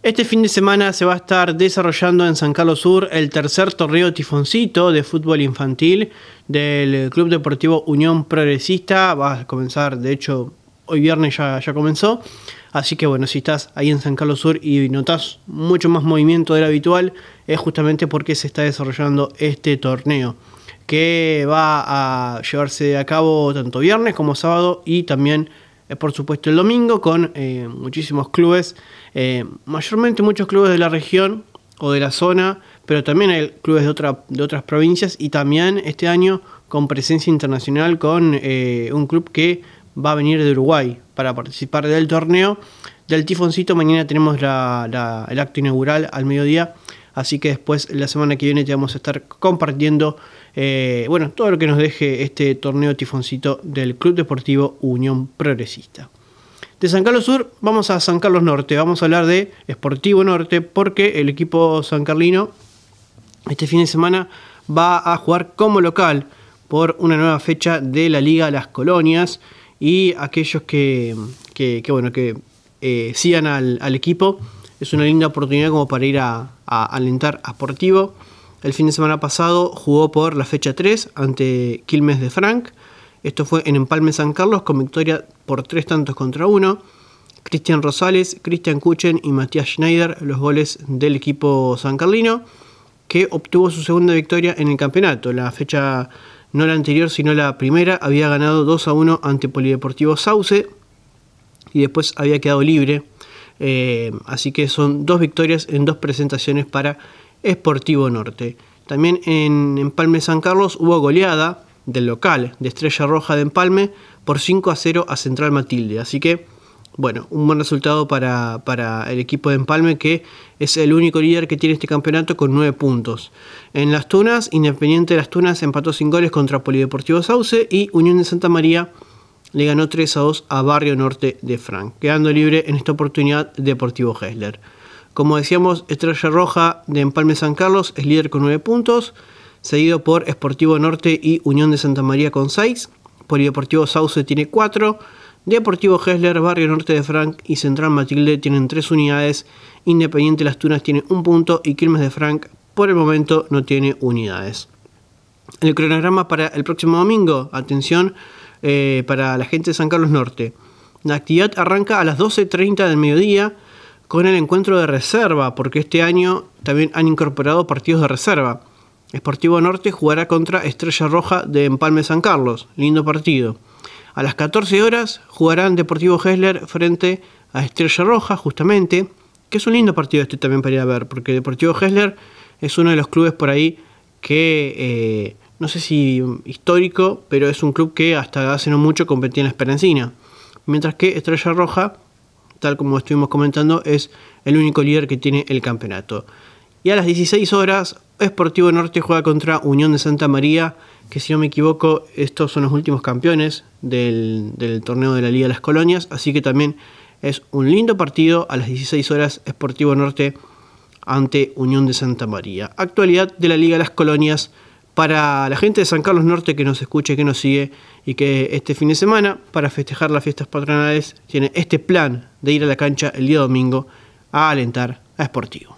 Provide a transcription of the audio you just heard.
Este fin de semana se va a estar desarrollando en San Carlos Sur el tercer torneo tifoncito de fútbol infantil del Club Deportivo Unión Progresista. Va a comenzar, de hecho, hoy viernes ya, ya comenzó. Así que bueno, si estás ahí en San Carlos Sur y notas mucho más movimiento del habitual, es justamente porque se está desarrollando este torneo que va a llevarse a cabo tanto viernes como sábado y también eh, por supuesto, el domingo con eh, muchísimos clubes, eh, mayormente muchos clubes de la región o de la zona, pero también hay clubes de, otra, de otras provincias y también este año con presencia internacional con un club que va a venir de Uruguay para participar del torneo del tifoncito. Mañana tenemos el acto inaugural al mediodía Así que después, la semana que viene, te vamos a estar compartiendo eh, bueno, todo lo que nos deje este torneo tifoncito del Club Deportivo Unión Progresista. De San Carlos Sur vamos a San Carlos Norte, vamos a hablar de Sportivo Norte porque el equipo san carlino este fin de semana va a jugar como local por una nueva fecha de la Liga de Las Colonias y aquellos que, bueno, que eh, sigan al equipo es una linda oportunidad como para ir a, alentar a Sportivo. El fin de semana pasado jugó por la fecha 3 ante Quilmes de Frank. Esto fue en Empalme San Carlos con victoria por 3 tantos contra 1. Cristian Rosales, Cristian Kuchen y Matías Schneider los goles del equipo san carlino. que obtuvo su segunda victoria en el campeonato. La fecha no la anterior sino la primera había ganado 2 a 1 ante Polideportivo Sauce y después había quedado libre eh, así que son dos victorias en dos presentaciones para Esportivo Norte. También en Empalme San Carlos hubo goleada del local de Estrella Roja de Empalme por 5 a 0 a Central Matilde. Así que, bueno, un buen resultado para, para el equipo de Empalme que es el único líder que tiene este campeonato con 9 puntos. En Las Tunas, Independiente de Las Tunas empató sin goles contra Polideportivo Sauce y Unión de Santa María le ganó 3 a 2 a Barrio Norte de Frank, quedando libre en esta oportunidad Deportivo Hessler. Como decíamos, Estrella Roja de Empalme San Carlos es líder con 9 puntos, seguido por Esportivo Norte y Unión de Santa María con 6, Polideportivo Sauce tiene 4, Deportivo Hessler, Barrio Norte de Frank y Central Matilde tienen 3 unidades, Independiente Las Tunas tiene 1 punto y Quilmes de Frank por el momento no tiene unidades. El cronograma para el próximo domingo, atención, eh, para la gente de San Carlos Norte. La actividad arranca a las 12.30 del mediodía con el encuentro de reserva, porque este año también han incorporado partidos de reserva. Esportivo Norte jugará contra Estrella Roja de Empalme San Carlos, lindo partido. A las 14 horas jugarán Deportivo Hessler frente a Estrella Roja, justamente, que es un lindo partido este también para ir a ver, porque Deportivo Hessler es uno de los clubes por ahí que eh, no sé si histórico, pero es un club que hasta hace no mucho competía en la Esperanzina. Mientras que Estrella Roja, tal como estuvimos comentando, es el único líder que tiene el campeonato. Y a las 16 horas, Sportivo Norte juega contra Unión de Santa María, que si no me equivoco, estos son los últimos campeones del, del torneo de la Liga de las Colonias, así que también es un lindo partido a las 16 horas Sportivo Norte ante Unión de Santa María. Actualidad de la Liga de las Colonias para la gente de San Carlos Norte que nos escuche, que nos sigue y que este fin de semana, para festejar las fiestas patronales, tiene este plan de ir a la cancha el día domingo a alentar a Sportivo.